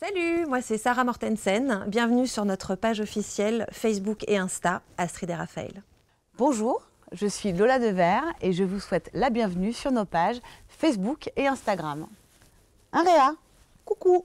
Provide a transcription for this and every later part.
Salut, moi c'est Sarah Mortensen. Bienvenue sur notre page officielle Facebook et Insta Astrid et Raphaël. Bonjour, je suis Lola Devers et je vous souhaite la bienvenue sur nos pages Facebook et Instagram. Un coucou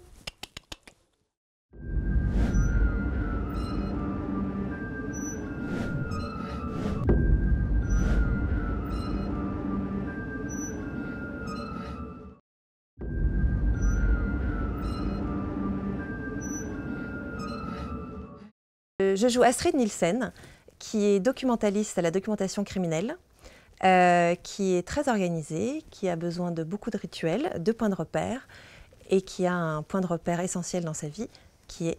Euh, je joue Astrid Nielsen, qui est documentaliste à la documentation criminelle, euh, qui est très organisée, qui a besoin de beaucoup de rituels, de points de repère, et qui a un point de repère essentiel dans sa vie, qui est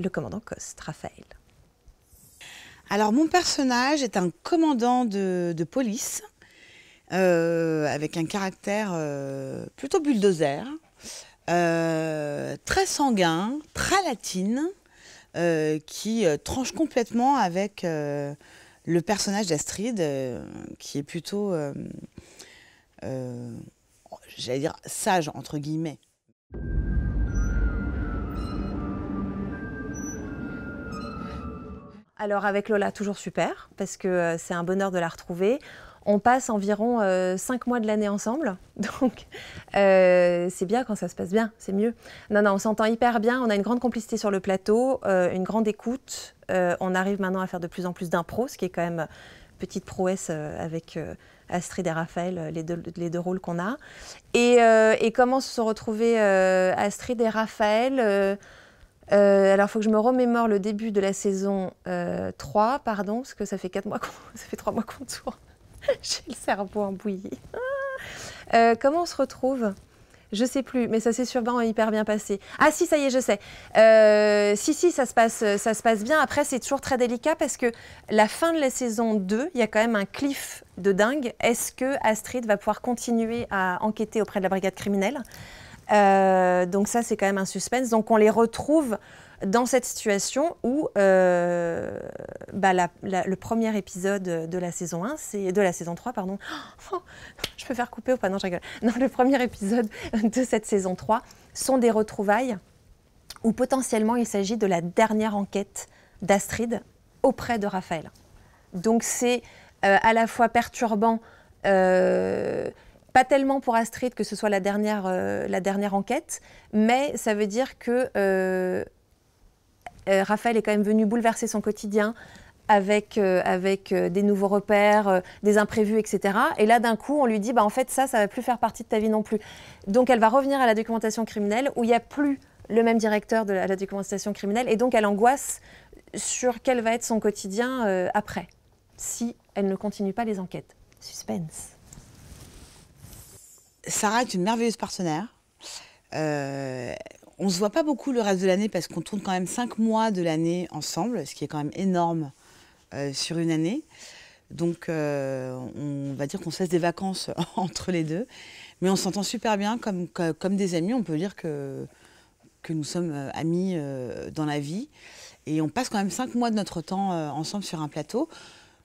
le commandant Coste, Raphaël. Alors mon personnage est un commandant de, police, euh, avec un caractère plutôt bulldozer, très sanguin, très latine, euh, qui euh, tranche complètement avec euh, le personnage d'Astrid, qui est plutôt, j'allais dire, sage, entre guillemets. Alors avec Lola, toujours super, parce que c'est un bonheur de la retrouver. On passe environ euh, cinq mois de l'année ensemble, donc euh, c'est bien quand ça se passe bien, c'est mieux. Non, non, on s'entend hyper bien, on a une grande complicité sur le plateau, euh, une grande écoute. on arrive maintenant à faire de plus en plus d'impro, ce qui est quand même petite prouesse avec Astrid et Raphaël, les deux, rôles qu'on a. Et, comment se sont retrouvés Astrid et Raphaël Alors, il faut que je me remémore le début de la saison 3, pardon, parce que ça fait, 4 mois ça fait 3 mois qu'on tourne. J'ai le cerveau embouillé. Ah. Euh, comment on se retrouve je sais plus, mais ça s'est sûrement hyper bien passé. Ah si, ça y est, je sais. Euh, si, si, ça se passe, ça se passe bien. Après, c'est toujours très délicat parce que la fin de la saison 2, il y a quand même un cliff de dingue. Est-ce que Astrid va pouvoir continuer à enquêter auprès de la brigade criminelle euh, Donc ça, c'est quand même un suspense. Donc on les retrouve dans cette situation où euh, bah, le premier épisode de la saison 1, c'est de la saison 3, pardon. Oh, je peux faire couper ou pas Non, je rigole. le premier épisode de cette saison 3 sont des retrouvailles où potentiellement il s'agit de la dernière enquête d'Astrid auprès de Raphaël. Donc c'est euh, à la fois perturbant, euh, pas tellement pour Astrid que ce soit la dernière, la dernière enquête, mais ça veut dire que euh, Raphaël est quand même venu bouleverser son quotidien avec, euh, avec euh, des nouveaux repères, des imprévus, etc. Et là, d'un coup, on lui dit, bah, en fait, ça, ça ne va plus faire partie de ta vie non plus. Donc, elle va revenir à la documentation criminelle où il n'y a plus le même directeur de la, la documentation criminelle. Et donc, elle angoisse sur quel va être son quotidien après, si elle ne continue pas les enquêtes. Suspense. Sarah est une merveilleuse partenaire. On ne se voit pas beaucoup le reste de l'année parce qu'on tourne quand même cinq mois de l'année ensemble, ce qui est quand même énorme euh, sur une année. Donc euh, on va dire qu'on se des vacances entre les deux. Mais on s'entend super bien comme, comme, des amis. On peut dire que, que nous sommes euh, amis dans la vie. Et on passe quand même cinq mois de notre temps ensemble sur un plateau.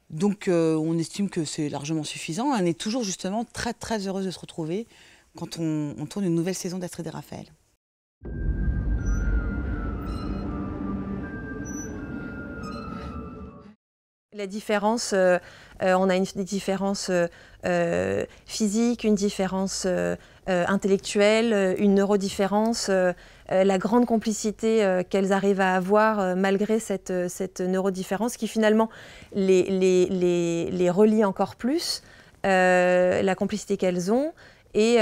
Donc on estime que c'est largement suffisant. On est toujours justement très très heureuse de se retrouver quand on, tourne une nouvelle saison d'Astrid et Raphaël. La différence, euh, euh, on a une différence euh, physique, une différence intellectuelle, une neurodifférence, la grande complicité qu'elles arrivent à avoir malgré cette, neurodifférence qui finalement les, relie encore plus, la complicité qu'elles ont et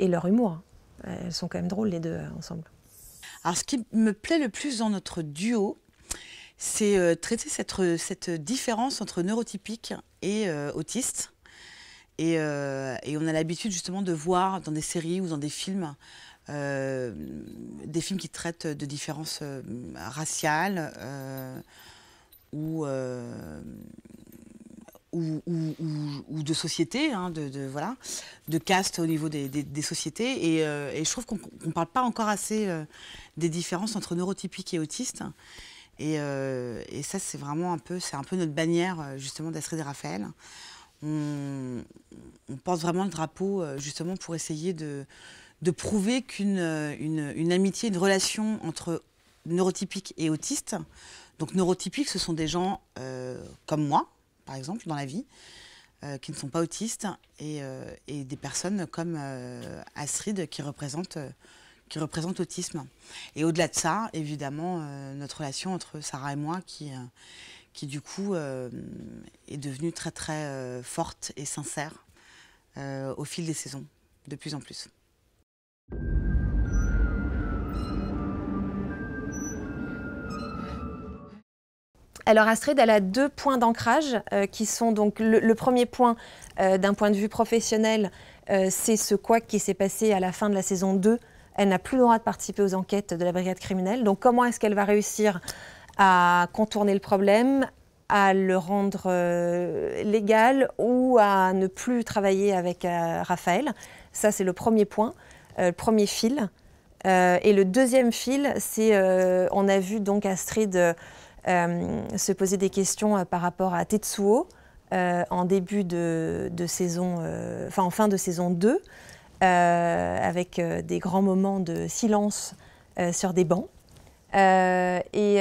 leur humour. Euh, elles sont quand même drôles les deux euh, ensemble. Alors ce qui me plaît le plus dans notre duo, c'est euh, traiter cette, différence entre neurotypique et autiste. Et, et, on a l'habitude justement de voir dans des séries ou dans des films des films qui traitent de différences raciales ou, ou, ou, de société, hein, de, de, voilà, de caste au niveau des, sociétés. Euh, et, je trouve qu'on ne parle pas encore assez euh, des différences entre neurotypiques et autistes. Euh, et, ça, c'est vraiment un peu, c'est un peu notre bannière justement d'Astrid et Raphaël. On, porte vraiment le drapeau justement pour essayer de, prouver qu'une une, amitié, une relation entre neurotypiques et autistes. Donc neurotypiques, ce sont des gens comme moi, par exemple, dans la vie, euh, qui ne sont pas autistes, et, euh, des personnes comme euh, Astrid qui représentent qui autisme. Et au-delà de ça, évidemment, notre relation entre Sarah et moi qui, qui du coup, est devenue très très forte et sincère au fil des saisons, de plus en plus. Alors Astrid, elle a deux points d'ancrage euh, qui sont donc le, premier point euh, d'un point de vue professionnel, euh, c'est ce quoi qui s'est passé à la fin de la saison 2. Elle n'a plus le droit de participer aux enquêtes de la brigade criminelle. Donc comment est-ce qu'elle va réussir à contourner le problème, à le rendre légal ou à ne plus travailler avec Raphaël Ça, c'est le premier point, le premier fil. et le deuxième fil, c'est on a vu donc Astrid euh, se poser des questions euh, par rapport à Tetsuo euh, en début de, saison, enfin en fin de saison 2, avec des grands moments de silence sur des bancs. et,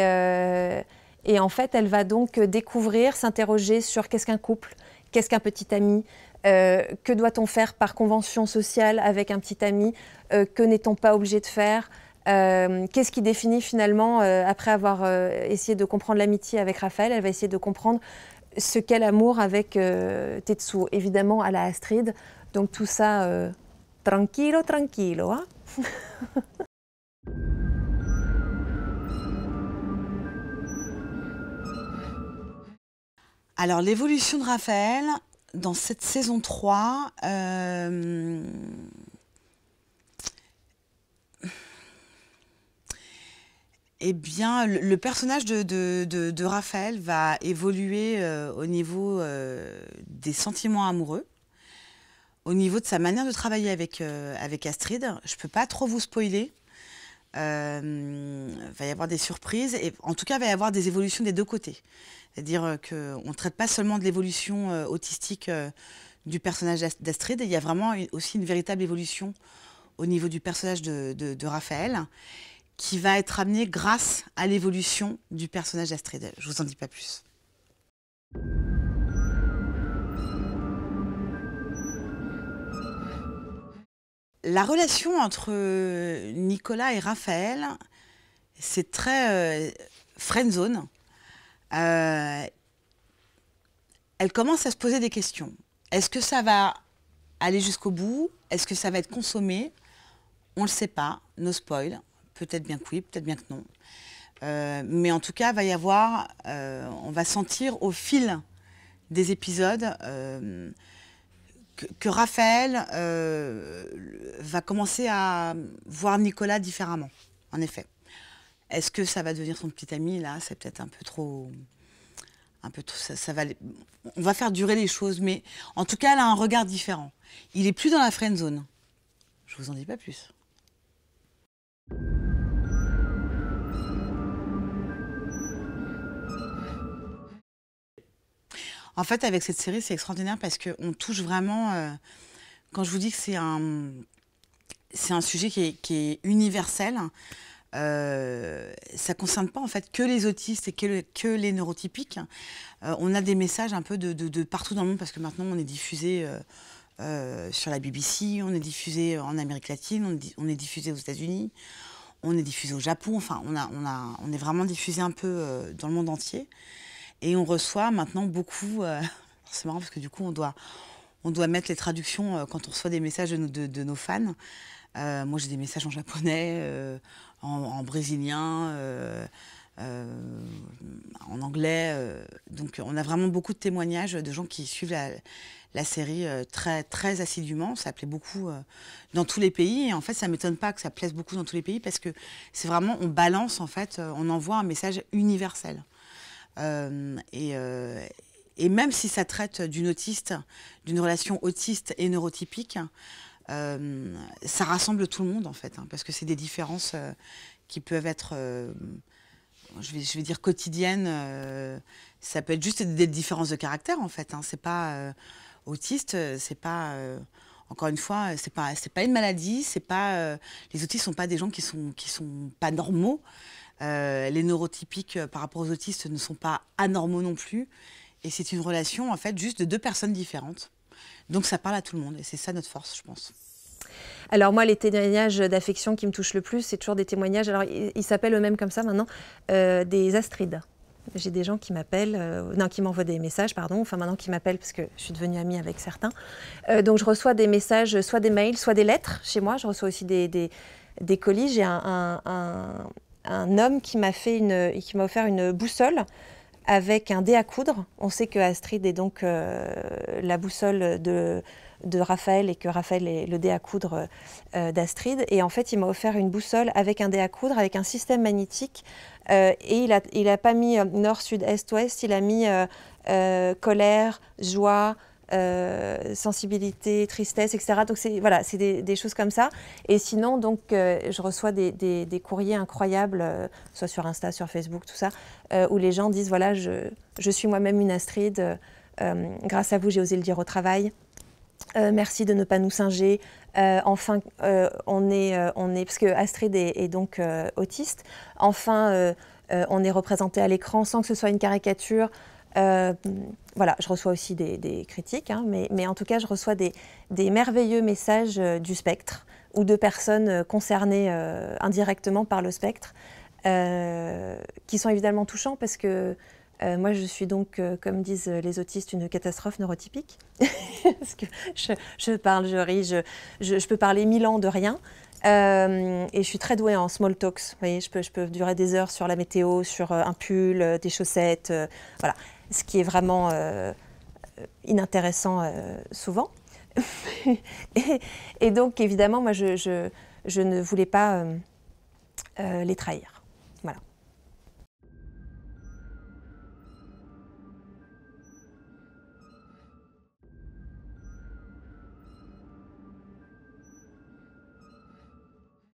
en fait, elle va donc découvrir, s'interroger sur qu'est-ce qu'un couple, qu'est-ce qu'un petit ami, que doit-on faire par convention sociale avec un petit ami, que n'est-on pas obligé de faire, euh, qu'est-ce qui définit finalement, euh, après avoir euh, essayé de comprendre l'amitié avec Raphaël, elle va essayer de comprendre ce qu'est l'amour avec Tetsu, évidemment à la Astrid. Donc tout ça, tranquilo, tranquilo. Hein Alors l'évolution de Raphaël dans cette saison 3, Eh bien, le, personnage de, Raphaël va évoluer euh, au niveau euh, des sentiments amoureux, au niveau de sa manière de travailler avec, euh, avec Astrid. Je ne peux pas trop vous spoiler. il va y avoir des surprises et en tout cas, il va y avoir des évolutions des deux côtés. C'est-à-dire qu'on ne traite pas seulement de l'évolution autistique du personnage d'Astrid, il y a vraiment aussi une véritable évolution au niveau du personnage de, de Raphaël qui va être amené grâce à l'évolution du personnage d'Astrid. Je vous en dis pas plus. La relation entre euh, Nicolas et Raphaël, c'est très euh, friend friendzone. Euh, elle commence à se poser des questions. Est-ce que ça va aller jusqu'au bout Est-ce que ça va être consommé On ne le sait pas, no spoil. Peut-être bien que oui, peut-être bien que non. Euh, mais en tout cas, va y avoir, euh, on va sentir au fil des épisodes euh, que, Raphaël va commencer à voir Nicolas différemment, en effet. Est-ce que ça va devenir son petit ami Là, c'est peut-être un peu trop... Un peu trop, ça, va, on va faire durer les choses, mais en tout cas, elle a un regard différent. Il n'est plus dans la friend zone. Je vous en dis pas plus. En fait, avec cette série, c'est extraordinaire parce qu'on touche vraiment. Euh, quand je vous dis que c'est un, c'est un sujet qui est, universel, euh, ça ne concerne pas en fait que les autistes et que, les neurotypiques. Euh, on a des messages un peu de, partout dans le monde parce que maintenant on est diffusé sur la BBC, on est diffusé en Amérique latine, on, on est diffusé aux États-Unis, on est diffusé au Japon, enfin on, a, on, a, on est vraiment diffusé un peu dans le monde entier. Et on reçoit maintenant beaucoup, euh, c'est marrant parce que du coup on doit, on doit mettre les traductions euh, quand on reçoit des messages de, nos, fans. Euh, moi j'ai des messages en japonais, en, brésilien, en anglais. donc on a vraiment beaucoup de témoignages de gens qui suivent la, série très, très assidûment. Ça plaît beaucoup dans tous les pays. Et en fait, ça ne m'étonne pas que ça plaise beaucoup dans tous les pays parce que c'est vraiment, on balance en fait, on envoie un message universel. Euh, euh, et, même si ça traite d'une autiste, d'une relation autiste et neurotypique, euh, ça rassemble tout le monde en fait, hein, parce que c'est des différences qui peuvent être, je, vais, dire quotidiennes, ça peut être juste des différences de caractère en fait, hein. c'est pas autiste, c'est pas, encore une fois, c'est pas, pas une maladie, c'est pas, les autistes sont pas des gens qui sont, qui sont pas normaux, euh, les neurotypiques euh, par rapport aux autistes ne sont pas anormaux non plus. Et c'est une relation, en fait, juste de deux personnes différentes. Donc ça parle à tout le monde. Et c'est ça notre force, je pense. Alors moi, les témoignages d'affection qui me touchent le plus, c'est toujours des témoignages, alors ils s'appellent eux-mêmes comme ça maintenant, euh, des Astrides. J'ai des gens qui m'appellent, non, qui m'envoient des messages, pardon, enfin maintenant qui m'appellent parce que je suis devenue amie avec certains. donc je reçois des messages, soit des mails, soit des lettres chez moi. Je reçois aussi des, des, colis. J'ai un un homme qui m'a fait une, qui m'a offert une boussole avec un dé à coudre. On sait que Astrid est donc euh, la boussole de, de, Raphaël et que Raphaël est le dé à coudre euh, d'Astrid. Et en fait, il m'a offert une boussole avec un dé à coudre, avec un système magnétique. Euh, et il n'a il a pas mis nord, sud, est, ouest, il a mis colère, joie, euh, sensibilité, tristesse, etc. Donc c'est voilà, c'est des, choses comme ça. Et sinon, donc euh, je reçois des, courriers incroyables, euh, soit sur Insta, sur Facebook, tout ça, où les gens disent voilà, je, suis moi-même une Astrid. grâce à vous, j'ai osé le dire au travail. merci de ne pas nous singer. enfin, on, est, on est, parce que Astrid est donc autiste. Enfin, on est représenté à l'écran sans que ce soit une caricature. Euh, voilà, je reçois aussi des, critiques, hein, mais, en tout cas, je reçois des, merveilleux messages euh, du spectre ou de personnes euh, concernées indirectement par le spectre, qui sont évidemment touchants parce que moi, je suis donc, comme disent les autistes, une catastrophe neurotypique. je, parle, je ris, je, peux parler mille ans de rien. et je suis très douée en small talks. je peux, durer des heures sur la météo, sur un pull, des chaussettes, voilà ce qui est vraiment euh, inintéressant euh, souvent. et, donc, évidemment, moi, je, je ne voulais pas euh, les trahir. Voilà.